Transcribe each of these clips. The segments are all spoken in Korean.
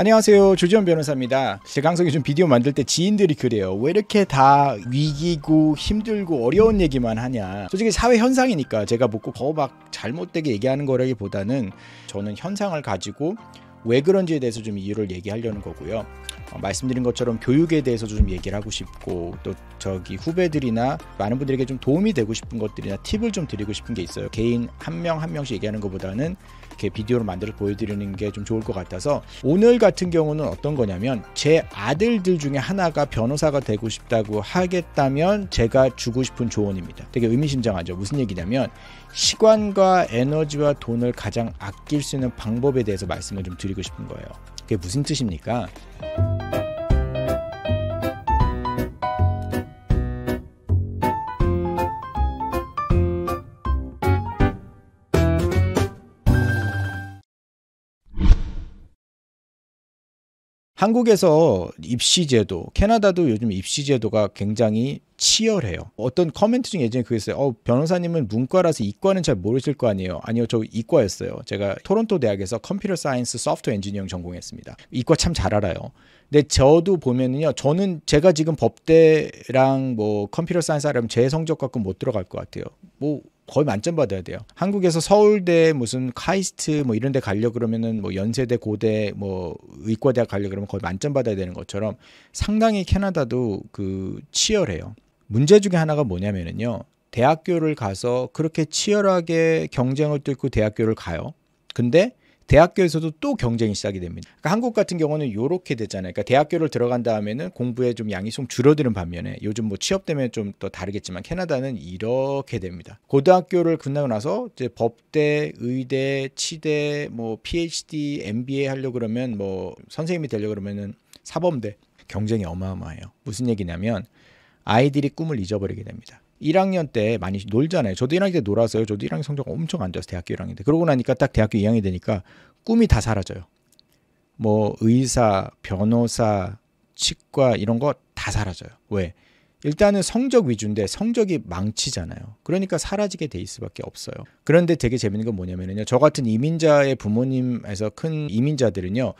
안녕하세요 조지현 변호사입니다 제 강석이 좀 비디오 만들 때 지인들이 그래요 왜 이렇게 다 위기고 힘들고 어려운 얘기만 하냐 솔직히 사회 현상이니까 제가 뭐고더막 잘못되게 얘기하는 거라기보다는 저는 현상을 가지고 왜 그런지에 대해서 좀 이유를 얘기하려는 거고요. 어, 말씀드린 것처럼 교육에 대해서 좀 얘기를 하고 싶고 또 저기 후배들이나 많은 분들에게 좀 도움이 되고 싶은 것들이나 팁을 좀 드리고 싶은 게 있어요. 개인 한 명 한 명씩 얘기하는 것보다는 이렇게 비디오로 만들어 보여드리는 게 좀 좋을 것 같아서 오늘 같은 경우는 어떤 거냐면 제 아들들 중에 하나가 변호사가 되고 싶다고 하겠다면 제가 주고 싶은 조언입니다. 되게 의미심장하죠. 무슨 얘기냐면 시간과 에너지와 돈을 가장 아낄 수 있는 방법에 대해서 말씀을 좀 드리고 드리고 싶은 거예요. 그게 무슨 뜻입니까? 한국에서 입시제도, 캐나다도 요즘 입시제도가 굉장히 치열해요. 어떤 커멘트 중에 예전에 그랬어요. 어, 변호사님은 문과라서 이과는 잘 모르실 거 아니에요. 아니요, 저 이과였어요. 제가 토론토 대학에서 컴퓨터 사이언스 소프트 엔지니어링 전공했습니다. 이과 참 잘 알아요. 근데 저도 보면은요, 저는 제가 지금 법대랑 뭐 컴퓨터 사이언스 하려면 제 성적 갖고 못 들어갈 것 같아요. 뭐 거의 만점 받아야 돼요. 한국에서 서울대 무슨 카이스트 뭐 이런 데 가려 고 그러면은 뭐 연세대, 고대 뭐 의과대학 가려 그러면 거의 만점 받아야 되는 것처럼 상당히 캐나다도 그 치열해요. 문제 중에 하나가 뭐냐면은요. 대학교를 가서 그렇게 치열하게 경쟁을 뚫고 대학교를 가요. 근데 대학교에서도 또 경쟁이 시작이 됩니다. 그러니까 한국 같은 경우는 요렇게 되잖아요 그러니까 대학교를 들어간 다음에는 공부에 좀 양이 좀 줄어드는 반면에 요즘 뭐 취업 때문에 좀 더 다르겠지만 캐나다는 이렇게 됩니다. 고등학교를 끝나고 나서 이제 법대, 의대, 치대, 뭐 PhD, MBA 하려 그러면 뭐 선생님이 되려 그러면은 사범대 경쟁이 어마어마해요. 무슨 얘기냐면 아이들이 꿈을 잊어버리게 됩니다. 1학년 때 많이 놀잖아요. 저도 1학년 때 놀았어요. 저도 1학년 성적 엄청 안 좋았어요. 대학교 1학년 때. 그러고 나니까 딱 대학교 2학년이 되니까 꿈이 다 사라져요. 뭐 의사, 변호사, 치과 이런 거 다 사라져요. 왜? 일단은 성적 위주인데 성적이 망치잖아요. 그러니까 사라지게 돼 있을 밖에 없어요. 그런데 되게 재밌는 건 뭐냐면요. 저 같은 이민자의 부모님에서 큰 이민자들은요.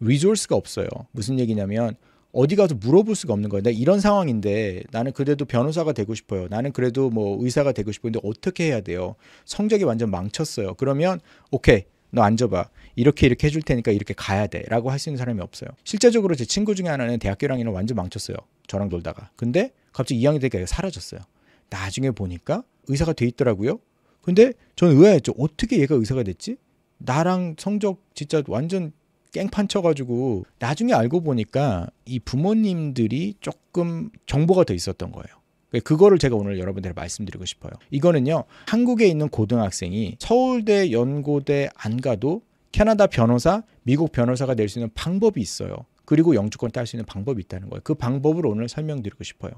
리소스가 없어요. 무슨 얘기냐면 어디 가서 물어볼 수가 없는 거예요. 나 이런 상황인데 나는 그래도 변호사가 되고 싶어요. 나는 그래도 뭐 의사가 되고 싶은데 어떻게 해야 돼요? 성적이 완전 망쳤어요. 그러면 오케이. 너 앉아봐. 이렇게 이렇게 해줄 테니까 이렇게 가야 돼. 라고 할 수 있는 사람이 없어요. 실제적으로 제 친구 중에 하나는 대학교랑이는 완전 망쳤어요. 저랑 놀다가. 근데 갑자기 2학년 되니까 사라졌어요. 나중에 보니까 의사가 돼 있더라고요. 근데 저는 의아했죠. 어떻게 얘가 의사가 됐지? 나랑 성적 진짜 완전 깽판 쳐가지고 나중에 알고 보니까 이 부모님들이 조금 정보가 더 있었던 거예요. 그 그거를 제가 오늘 여러분들에게 말씀드리고 싶어요. 이거는요, 한국에 있는 고등학생이 서울대, 연고대 안 가도 캐나다 변호사, 미국 변호사가 될 수 있는 방법이 있어요. 그리고 영주권 딸 수 있는 방법이 있다는 거예요. 그 방법을 오늘 설명드리고 싶어요.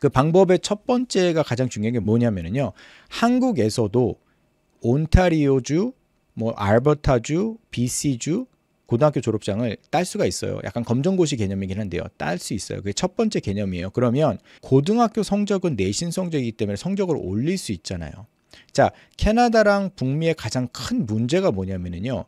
그 방법의 첫 번째가 가장 중요한 게 뭐냐면요. 한국에서도 온타리오주, 뭐 알버타주, BC주 고등학교 졸업장을 딸 수가 있어요. 약간 검정고시 개념이긴 한데요. 딸 수 있어요. 그게 첫 번째 개념이에요. 그러면 고등학교 성적은 내신 성적이기 때문에 성적을 올릴 수 있잖아요. 자, 캐나다랑 북미의 가장 큰 문제가 뭐냐면요.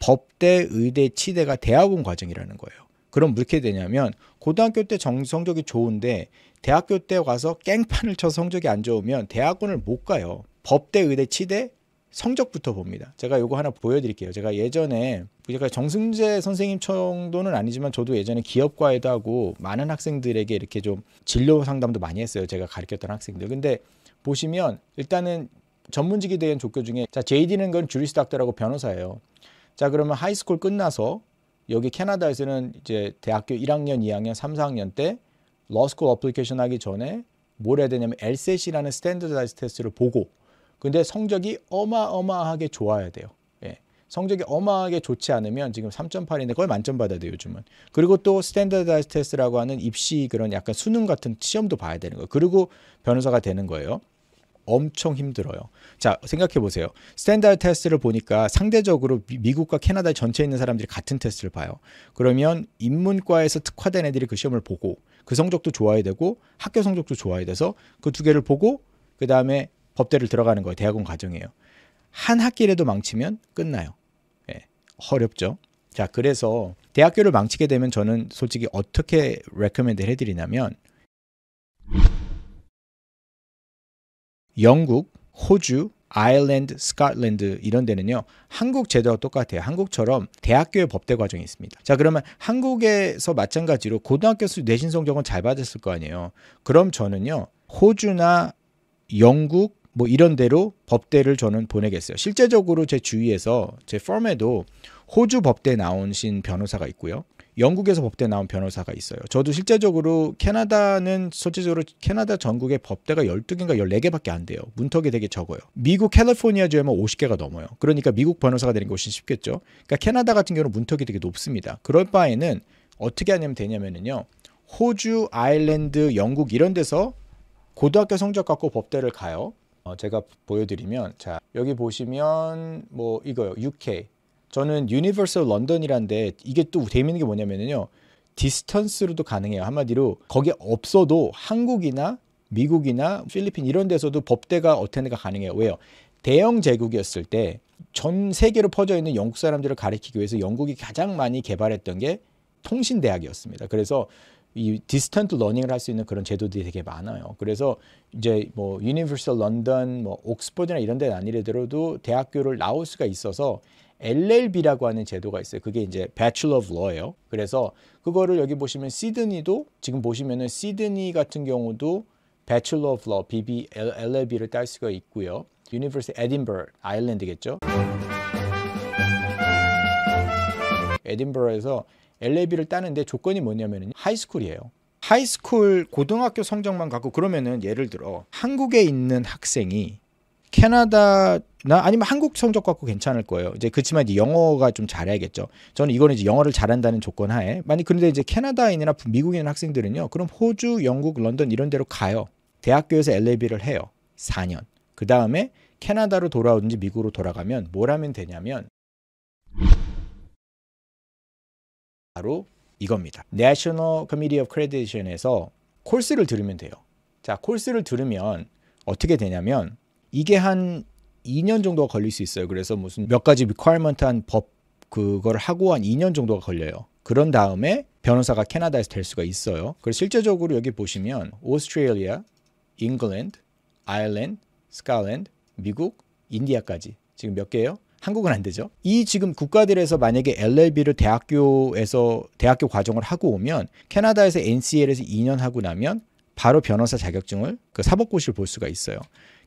법대, 의대, 치대가 대학원 과정이라는 거예요. 그럼 뭐 이렇게 되냐면 고등학교 때 정, 성적이 좋은데 대학교 때 와서 깽판을 쳐서 성적이 안 좋으면 대학원을 못 가요. 법대, 의대, 치대 성적부터 봅니다. 제가 이거 하나 보여드릴게요. 제가 예전에 제가 정승재 선생님 정도는 아니지만 저도 예전에 기업과에도 하고 많은 학생들에게 이렇게 좀 진로 상담도 많이 했어요. 제가 가르쳤던 학생들. 근데 보시면 일단은 전문직에 대한 조교 중에 자 JD는 건 주리스 닥터라고 변호사예요. 자 그러면 하이스쿨 끝나서 여기 캐나다에서는 이제 대학교 1학년, 2학년, 3, 4학년 때 러스쿨 어플리케이션 하기 전에 뭘 해야 되냐면 LSAT라는 스탠더다이스 테스트를 보고 근데 성적이 어마어마하게 좋아야 돼요. 예. 성적이 어마하게 좋지 않으면 지금 3.8인데 거의 만점 받아야 돼요, 요즘은. 그리고 또 스탠다드다이스 테스트라고 하는 입시 그런 약간 수능 같은 시험도 봐야 되는 거예요. 그리고 변호사가 되는 거예요. 엄청 힘들어요. 자, 생각해 보세요. 스탠다드 테스트를 보니까 상대적으로 미, 국과 캐나다 전체에 있는 사람들이 같은 테스트를 봐요. 그러면 인문과에서 특화된 애들이 그 시험을 보고 그 성적도 좋아야 되고 학교 성적도 좋아야 돼서 그 두 개를 보고 그다음에 법대를 들어가는 거예요. 대학원 과정이에요. 한 학기라도 망치면 끝나요. 예. 어렵죠. 자, 그래서 대학교를 망치게 되면 저는 솔직히 어떻게 레코멘드를 해드리냐면 영국, 호주, 아일랜드, 스카틀랜드 이런 데는요. 한국 제도와 똑같아요. 한국처럼 대학교의 법대 과정이 있습니다. 자, 그러면 한국에서 마찬가지로 고등학교 수 내신 성적은 잘 받았을 거 아니에요. 그럼 저는요. 호주나 영국, 뭐 이런 대로 법대를 저는 보내겠어요. 실제적으로 제 주위에서 제 펌에도 호주 법대 나온신 변호사가 있고요. 영국에서 법대 나온 변호사가 있어요. 저도 실제적으로 캐나다는 실제적으로 캐나다 전국의 법대가 12개인가 14개밖에 안 돼요. 문턱이 되게 적어요. 미국 캘리포니아 주에만 50개가 뭐 넘어요. 그러니까 미국 변호사가 되는 게 훨씬 쉽겠죠. 그러니까 캐나다 같은 경우는 문턱이 되게 높습니다. 그럴 바에는 어떻게 하냐면 되냐면은요. 호주, 아일랜드, 영국 이런 데서 고등학교 성적 갖고 법대를 가요. 어, 제가 보여드리면 자 여기 보시면 뭐 이거요 UK 저는 유니버설 런던이란데 이게 또 재밌는 게 뭐냐면요 디스턴스로도 가능해요 한마디로 거기 없어도 한국이나 미국이나 필리핀 이런 데서도 법대가 어텐드가 가능해요 왜요 대형 제국이었을 때 전 세계로 퍼져 있는 영국 사람들을 가리키기 위해서 영국이 가장 많이 개발했던 게 통신대학이었습니다 그래서 이 디스턴트 러닝을 할 수 있는 그런 제도들이 되게 많아요. 그래서 이제 뭐 유니버설 런던, 뭐 옥스퍼드나 이런 데는 아니더라도 대학교를 나올 수가 있어서 LLB라고 하는 제도가 있어요. 그게 이제 Bachelor of Law예요. 그래서 그거를 여기 보시면 시드니도 지금 보시면은 시드니 같은 경우도 Bachelor of Law, BB, LLB를 딸 수가 있고요. University Edinburgh, 아일랜드겠죠. 에딘버러에서 LAB를 따는데 조건이 뭐냐면 하이스쿨이에요. 하이스쿨 고등학교 성적만 갖고 그러면은 예를 들어 한국에 있는 학생이 캐나다나 아니면 한국 성적 갖고 괜찮을 거예요. 이제 그렇지만 이제 영어가 좀 잘해야겠죠. 저는 이거는 이제 영어를 잘한다는 조건 하에 만약 그런데 이제 캐나다인이나 미국에 있는 학생들은요. 그럼 호주, 영국, 런던 이런 데로 가요. 대학교에서 LAB를 해요. 4년. 그 다음에 캐나다로 돌아오든지 미국으로 돌아가면 뭘 하면 되냐면 바로 이겁니다. National Committee of c r e d i t a t i o n 에서 콜스를 들으면 돼요. 자, 콜스를 들으면 어떻게 되냐면 이게 한 2년 정도가 걸릴 수 있어요. 그래서 무슨 몇 가지 리퀘어먼트 한법 그걸 하고 한 2년 정도가 걸려요. 그런 다음에 변호사가 캐나다에서 될 수가 있어요. 그래서 실제적으로 여기 보시면 오스트레일리아, 잉글랜드, 아일랜드, 스카일랜드, 미국, 인디아까지 지금 몇 개예요? 한국은 안 되죠. 이 지금 국가들에서 만약에 LLB를 대학교에서 대학교 과정을 하고 오면 캐나다에서 NCL에서 2년 하고 나면 바로 변호사 자격증을 그 사법고시를 볼 수가 있어요.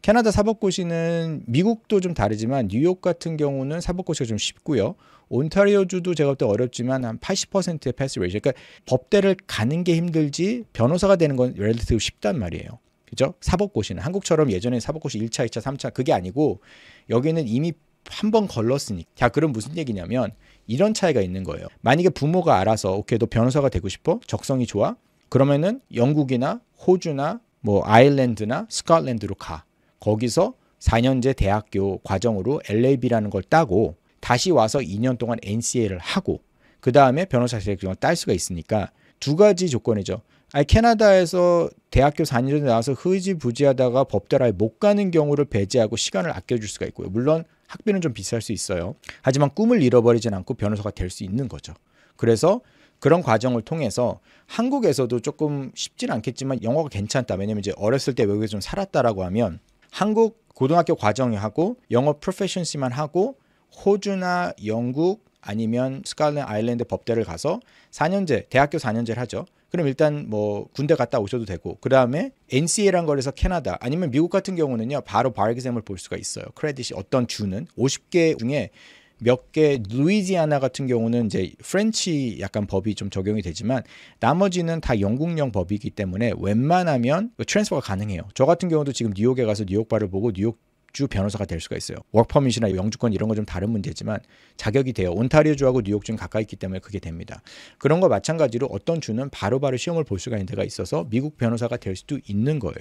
캐나다 사법고시는 미국도 좀 다르지만 뉴욕 같은 경우는 사법고시가 좀 쉽고요. 온타리오주도 제가 볼 때 어렵지만 한 80%의 패스 레이저. 그러니까 법대를 가는 게 힘들지 변호사가 되는 건 렐리티브 쉽단 말이에요. 그죠? 사법고시는 한국처럼 예전에 사법고시 1차, 2차, 3차 그게 아니고 여기는 이미 한번 걸렀으니까. 자, 그럼 무슨 얘기냐면 이런 차이가 있는 거예요. 만약에 부모가 알아서 오케이 너 변호사가 되고 싶어? 적성이 좋아? 그러면은 영국이나 호주나 뭐 아일랜드나 스코틀랜드로 가. 거기서 4년제 대학교 과정으로 LAB라는 걸 따고 다시 와서 2년 동안 NCA를 하고 그 다음에 변호사 자격증을 딸 수가 있으니까 두 가지 조건이죠. 아 캐나다에서 대학교 4년 제 나와서 흐지부지하다가 법대라에 못 가는 경우를 배제하고 시간을 아껴줄 수가 있고요. 물론 학비는 좀 비쌀 수 있어요. 하지만 꿈을 잃어버리진 않고 변호사가 될 수 있는 거죠. 그래서 그런 과정을 통해서 한국에서도 조금 쉽진 않겠지만 영어가 괜찮다. 왜냐면 이제 어렸을 때 외국에서 좀 살았다라고 하면 한국 고등학교 과정이 하고 영어 프로페션시만 하고 호주나 영국 아니면 스칼랜드 아일랜드 법대를 가서 4년제 대학교 4년제를 하죠. 그럼 일단 뭐 군대 갔다 오셔도 되고 그 다음에 NCA라는 거에서 캐나다 아니면 미국 같은 경우는요 바로 바르기셈을 볼 수가 있어요 크레딧이 어떤 주는 50개 중에 몇 개 루이지아나 같은 경우는 이제 프렌치 약간 법이 좀 적용이 되지만 나머지는 다 영국령 법이기 때문에 웬만하면 그 트랜스퍼가 가능해요. 저 같은 경우도 지금 뉴욕에 가서 뉴욕 바를 보고 뉴욕 주 변호사가 될 수가 있어요. 워크퍼밋이나 영주권 이런 거 좀 다른 문제지만 자격이 돼요. 온타리오주하고 뉴욕주는 가까이 있기 때문에 그게 됩니다. 그런 거 마찬가지로 어떤 주는 바로바로 바로 시험을 볼 수가 있는 데가 있어서 미국 변호사가 될 수도 있는 거예요.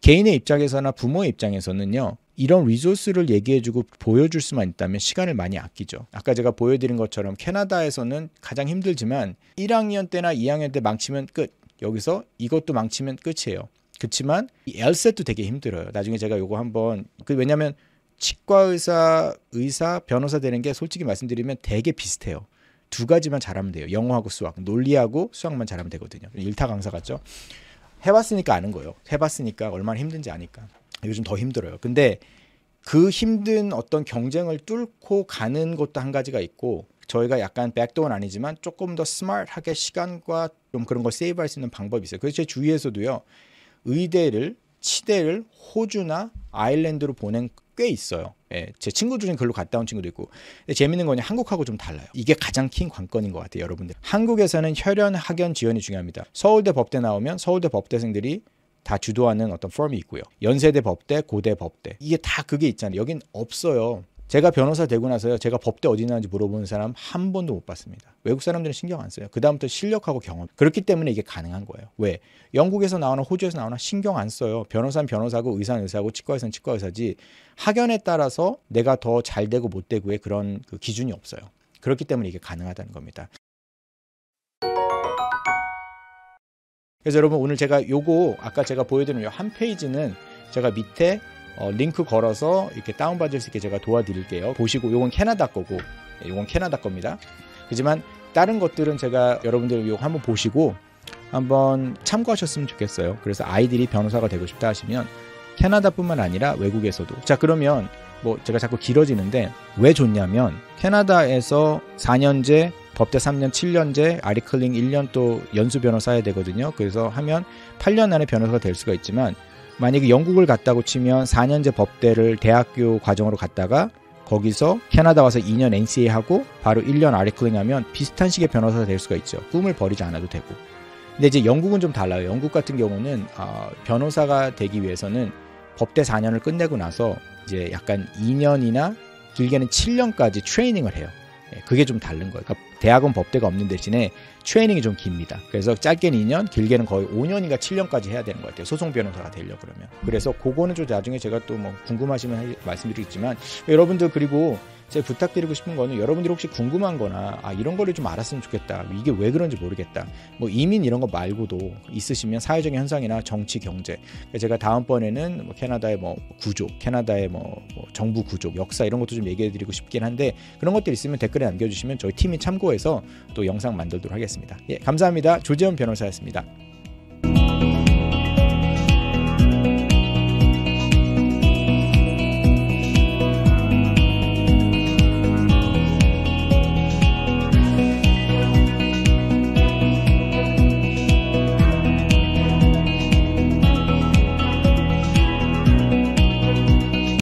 개인의 입장에서나 부모의 입장에서는요. 이런 리소스를 얘기해주고 보여줄 수만 있다면 시간을 많이 아끼죠. 아까 제가 보여드린 것처럼 캐나다에서는 가장 힘들지만 1학년 때나 2학년 때 망치면 끝. 여기서 이것도 망치면 끝이에요. 그렇지만 이 엘셋도 되게 힘들어요. 나중에 제가 요거 한번 그 왜냐하면 치과 의사, 의사, 변호사 되는 게 솔직히 말씀드리면 되게 비슷해요. 두 가지만 잘하면 돼요. 영어하고 수학, 논리하고 수학만 잘하면 되거든요. 일타 강사 같죠? 해봤으니까 아는 거예요. 해봤으니까 얼마나 힘든지 아니까. 요즘 더 힘들어요. 근데 그 힘든 어떤 경쟁을 뚫고 가는 것도 한 가지가 있고 저희가 약간 백도는 아니지만 조금 더 스마트하게 시간과 좀 그런 걸 세이브할 수 있는 방법이 있어요. 그래서 제 주위에서도요. 의대를 치대를 호주나 아일랜드로 보낸 꽤 있어요. 예, 제친구 중에 걸로 갔다 온 친구도 있고. 근데 재밌는 거는 한국하고 좀 달라요. 이게 가장 킹 관건인 것 같아요, 여러분들. 한국에서는 혈연, 학연 지원이 중요합니다. 서울대 법대 나오면 서울대 법대생들이 다 주도하는 어떤 펌이 있고요. 연세대 법대, 고대 법대. 이게 다 그게 있잖아요. 여긴 없어요. 제가 변호사 되고 나서요. 제가 법대 어디 있는지 물어보는 사람 한 번도 못 봤습니다. 외국 사람들은 신경 안 써요. 그다음부터 실력하고 경험. 그렇기 때문에 이게 가능한 거예요. 왜? 영국에서 나오나 호주에서 나오나 신경 안 써요. 변호사는 변호사고 의사는 의사고 치과의사는 치과 의사지 학연에 따라서 내가 더 잘 되고 못 되고의 그런 그 기준이 없어요. 그렇기 때문에 이게 가능하다는 겁니다. 그래서 여러분 오늘 제가 요거 아까 제가 보여드린 요 한 페이지는 제가 밑에 어, 링크 걸어서 이렇게 다운받을 수 있게 제가 도와드릴게요. 보시고 이건 캐나다 거고 이건 예, 캐나다 겁니다. 하지만 다른 것들은 제가 여러분들 요거 한번 보시고 한번 참고하셨으면 좋겠어요. 그래서 아이들이 변호사가 되고 싶다 하시면 캐나다뿐만 아니라 외국에서도 자 그러면 뭐 제가 자꾸 길어지는데 왜 좋냐면 캐나다에서 4년제 법대 3년 7년제 아리클링 1년 또 연수 변호사 해야 되거든요. 그래서 하면 8년 안에 변호사가 될 수가 있지만 만약에 영국을 갔다고 치면 4년제 법대를 대학교 과정으로 갔다가 거기서 캐나다 와서 2년 NCA 하고 바로 1년 아레클리냐면 비슷한 식의 변호사가 될 수가 있죠. 꿈을 버리지 않아도 되고. 근데 이제 영국은 좀 달라요. 영국 같은 경우는 어, 변호사가 되기 위해서는 법대 4년을 끝내고 나서 이제 약간 2년이나 길게는 7년까지 트레이닝을 해요. 예, 그게 좀 다른 거예요. 그러니까 대학원 법대가 없는 대신에 트레이닝이 좀 깁니다. 그래서 짧게는 2년, 길게는 거의 5년인가 7년까지 해야 되는 것 같아요. 소송 변호사가 되려 고 그러면. 그래서 그거는 좀 나중에 제가 또 뭐 궁금하시면 말씀드리겠지만 여러분들 그리고 제가 부탁드리고 싶은 거는 여러분들이 혹시 궁금한 거나 아 이런 거를 좀 알았으면 좋겠다. 이게 왜 그런지 모르겠다. 뭐 이민 이런 거 말고도 있으시면 사회적인 현상이나 정치 경제. 그러니까 제가 다음번에는 뭐 캐나다의 뭐 구조, 캐나다의 뭐, 뭐 정부 구조, 역사 이런 것도 좀 얘기해 드리고 싶긴 한데 그런 것들 있으면 댓글에 남겨 주시면 저희 팀이 참고해서 또 영상 만들도록 하겠습니다. 예, 감사합니다. 조재현 변호사였습니다.